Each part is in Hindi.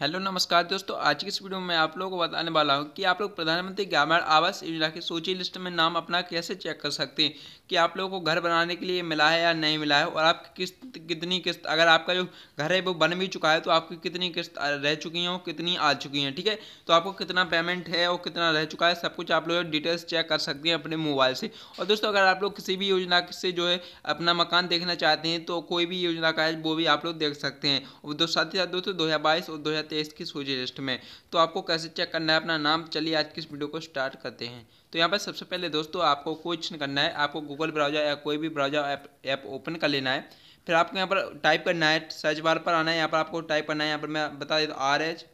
हेलो नमस्कार दोस्तों आज की इस वीडियो में आप लोगों को बताने वाला हूँ कि आप लोग प्रधानमंत्री ग्रामीण आवास योजना की सूची लिस्ट में नाम अपना कैसे चेक कर सकते हैं कि आप लोगों को घर बनाने के लिए मिला है या नहीं मिला है और आपकी किस्त कितनी किस्त अगर आपका जो घर है वो बन भी चुका है तो आपकी कितनी किस्त रह चुकी हैं और कितनी आ चुकी हैं ठीक है तो आपको कितना पेमेंट है और कितना रह चुका है सब कुछ आप लोग डिटेल्स चेक कर सकते हैं अपने मोबाइल से और दोस्तों अगर आप लोग किसी भी योजना से जो है अपना मकान देखना चाहते हैं तो कोई भी योजना का है वो भी आप लोग देख सकते हैं और साथ ही साथ दोस्तों दो और दो 2023 की सूची लिस्ट में तो आपको कैसे चेक करना है अपना नाम चलिए आज की इस वीडियो को स्टार्ट करते हैं तो यहाँ पर सबसे पहले दोस्तों आपको कुछ करना है आपको गूगल ब्राउजर या कोई भी ब्राउजर ऐप ऐप ओपन कर लेना है फिर आपको यहाँ पर टाइप करना है सर्च बार पर आना है यहाँ पर आपको टाइप करना है यहाँ पर मैं बता देता हूँ R H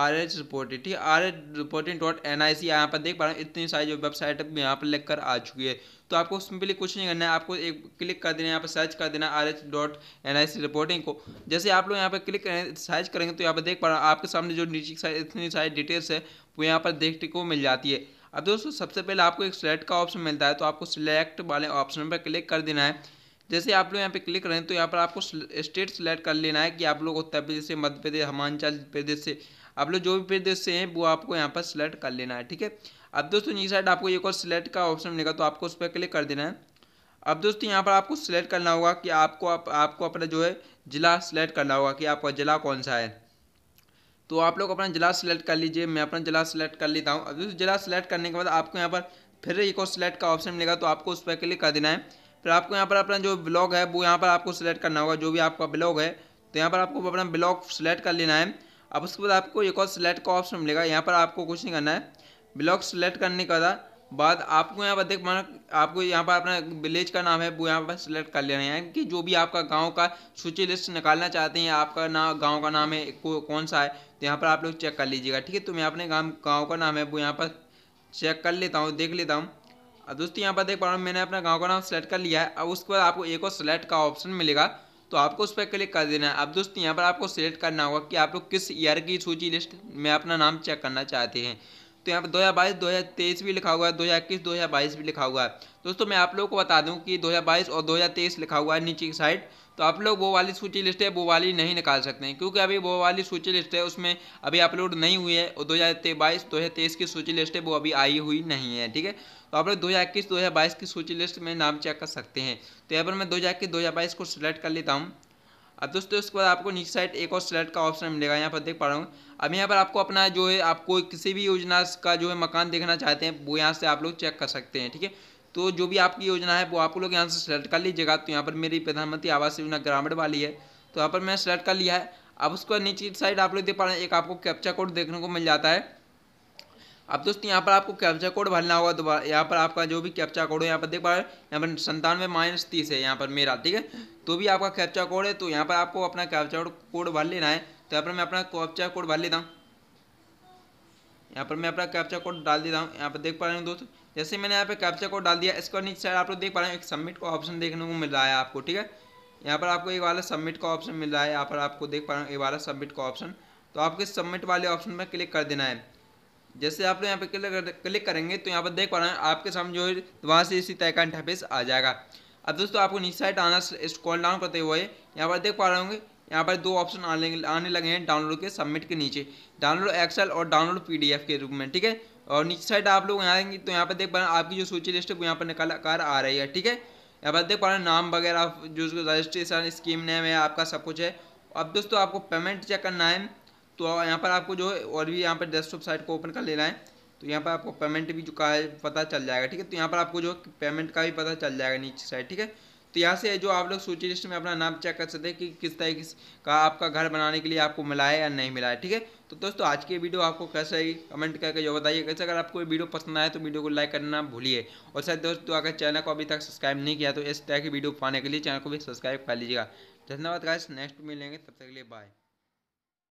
R H reporting ठीक है R H reporting dot N I C यहाँ पर देख पा रहे हैं इतनी सारी जो वेबसाइट यहाँ पर लिख कर आ चुकी है तो आपको सिंपली कुछ नहीं करना है आपको एक क्लिक कर देना है यहाँ पर सर्च कर देना R H dot N I C reporting को जैसे आप लोग यहाँ पर क्लिक करें सर्च करेंगे तो यहाँ पर देख पा रहे हैं आपके सामने जो नीचे इतनी सारी डिटेल्स है वो यहाँ पर देखने को मिल जाती है अब दोस्तों सबसे पहले आपको एक सिलेक्ट का ऑप्शन मिलता है तो आपको सिलेक्ट वाले ऑप्शन पर क्लिक कर देना है जैसे आप लोग यहाँ पे क्लिक करें तो यहाँ पर आपको स्टेट सिलेक्ट कर लेना है कि आप लोग उत्तर प्रदेश से मध्य प्रदेश हिमाचल प्रदेश से आप लोग जो भी पेज से हैं वो आपको यहाँ पर सिलेक्ट कर लेना है ठीक है अब दोस्तों नीचे साइड आपको एक और सिलेक्ट का ऑप्शन मिलेगा तो आपको उस पर क्लिक कर देना है अब दोस्तों यहाँ पर आपको सिलेक्ट करना होगा कि आपको आप, आपको अपना जो है ज़िला सिलेक्ट करना होगा कि आपका ज़िला कौन सा है तो आप लोग अपना ज़िला सिलेक्ट कर लीजिए मैं अपना ज़िला सिलेक्ट कर लेता हूँ अब दोस्तों ज़िला सिलेक्ट करने के बाद आपको यहाँ पर फिर एक और सिलेक्ट का ऑप्शन मिलेगा तो आपको उस पर क्लिक कर देना है फिर आपको यहाँ पर अपना जो ब्लॉग है वो यहाँ पर आपको सिलेक्ट करना होगा जो भी आपका ब्लॉग है तो यहाँ पर आपको अपना ब्लॉग सिलेक्ट कर लेना है अब उसके बाद आपको एक और सिलेक्ट का ऑप्शन मिलेगा यहाँ पर आपको कुछ नहीं करना है ब्लॉक सिलेक्ट करने का बाद आपको यहाँ पर देख माना आपको यहाँ पर अपना विलेज का नाम है वो यहाँ पर सिलेक्ट कर लेना है कि जो भी आपका गांव का सूची लिस्ट निकालना चाहते हैं आपका ना गांव का नाम है को, कौन सा है तो यहाँ पर आप लोग चेक कर लीजिएगा ठीक है तो मैं अपने गाँव गाँव का नाम है वो यहाँ पर चेक कर लेता हूँ देख लेता हूँ दोस्तों यहाँ पर देख पा रहा हूँ मैंने अपना गाँव का नाम सेलेक्ट कर लिया है अब उसके बाद आपको एक और सिलेक्ट का ऑप्शन मिलेगा तो आपको उस पर क्लिक कर देना है अब दोस्तों यहाँ पर आपको सिलेक्ट करना होगा कि आप लोग किस ईयर की सूची लिस्ट में अपना नाम चेक करना चाहते हैं तो यहाँ पे 2022 2023 भी लिखा हुआ है 2021 2022 भी लिखा हुआ है दोस्तों मैं आप लोगों को बता दूं कि 2022 और 2023 लिखा हुआ है नीचे की साइड तो आप लोग वो वाली सूची लिस्ट है वो वाली नहीं निकाल सकते हैं क्योंकि अभी वो वाली सूची लिस्ट है उसमें अभी अपलोड नहीं हुई है और दो हज़ार की सूची लिस्ट है वो अभी आई हुई नहीं है ठीक है तो आप लोग दो हज़ार की सूची लिस्ट में नाम चेक कर सकते हैं तो यहाँ पर मैं दो हज़ार को सिलेक्ट कर लेता हूँ अब दोस्तों उसके बाद आपको नीचे साइड एक और स्लेट का ऑप्शन मिलेगा यहाँ पर देख पा रहा हूँ अब यहाँ पर आपको अपना जो है आपको किसी भी योजना का जो है मकान देखना चाहते हैं वो यहाँ से आप लोग चेक कर सकते हैं ठीक है तो जो भी आपकी योजना है वो आप लोग यहाँ से सेलेक्ट कर लीजिएगा तो यहाँ पर मेरी प्रधानमंत्री आवास योजना ग्रामीण वाली है तो यहाँ पर मैं सेलेक्ट कर लिया है अब उसके बाद नीचे साइड आप लोग देख पा रहे हैं एक आपको कैप्चा कोड देखने को मिल जाता है अब दोस्तों यहाँ पर आपको कैप्चा कोड भरना होगा दोबारा यहाँ पर आपका जो भी कैप्चा कोड हो यहाँ पर देख पा रहे यहाँ पर संतानवे माइनस तीस है यहाँ पर मेरा ठीक है तो भी आपका कैप्चा कोड है तो यहाँ पर आपको अपना कैप्चा कोड भर लेना है तो यहाँ पर मैं अपना कैप्चा कोड भर लेता हूँ यहाँ पर मैं अपना कैप्चा कोड डाल देता हूँ यहाँ पर देख पा रहे हैं दोस्तों जैसे मैंने यहाँ पर कैप्चा कोड डाल दिया इसको नीचे साइड आप लोग देख पा रहे हैं एक सबमिट का ऑप्शन देखने को मिल रहा है आपको ठीक है यहाँ पर आपको एक वाला सबमिट का ऑप्शन मिल रहा है यहाँ पर आपको देख पा रहे हैं एक वाला सबमिट का ऑप्शन तो आपको सबमिट वाले ऑप्शन में क्लिक कर देना है जैसे आप लोग यहाँ पे क्लिक करेंगे तो यहाँ पर देख पा रहे हैं आपके सामने जो है वहाँ से इसी तरह का इंटरफेस आ जाएगा अब दोस्तों आपको नीचे साइड आना स्क्रॉल डाउन करते हुए यहाँ पर देख पा रहे होंगे यहाँ पर दो ऑप्शन आने आने लगे हैं डाउनलोड के सबमिट के नीचे डाउनलोड एक्सेल और डाउनलोड एफ के रूप में ठीक है और नीचे साइड आप लोग यहाँ आएंगे तो यहाँ पर देख पा रहे हैं आपकी जो सूची लिस्ट है वो यहाँ पर निकाल कर आ रही है ठीक है यहाँ पर देख पा रहे हैं नाम वगैरह जो रजिस्ट्रेशन स्कीम नेम है आपका सब कुछ है अब दोस्तों आपको पेमेंट चेक करना है तो यहाँ पर आपको जो है और भी यहाँ पर डेस्कटॉप साइट को ओपन कर लेना है तो यहाँ पर आपको पेमेंट भी जो का पता चल जाएगा ठीक है तो यहाँ पर आपको जो पेमेंट का भी पता चल जाएगा नीचे साइड ठीक है तो यहाँ से जो आप लोग सूची लिस्ट में अपना नाम चेक कर सकते हैं कि किस तरीके का आपका घर बनाने के लिए आपको मिला है या नहीं मिला है ठीक है तो दोस्तों आज की वीडियो आपको कैसे आएगी कमेंट करके जो बताइए कैसे अगर आपको वीडियो पसंद आए तो वीडियो को लाइक करना भूलिए और शायद दोस्तों अगर चैनल को अभी तक सब्सक्राइब नहीं किया तो इस तरह की वीडियो पाने के लिए चैनल को भी सब्सक्राइब कर लीजिएगा धन्यवाद गाइस नेक्स्ट मिलेंगे तब तक के लिए बाय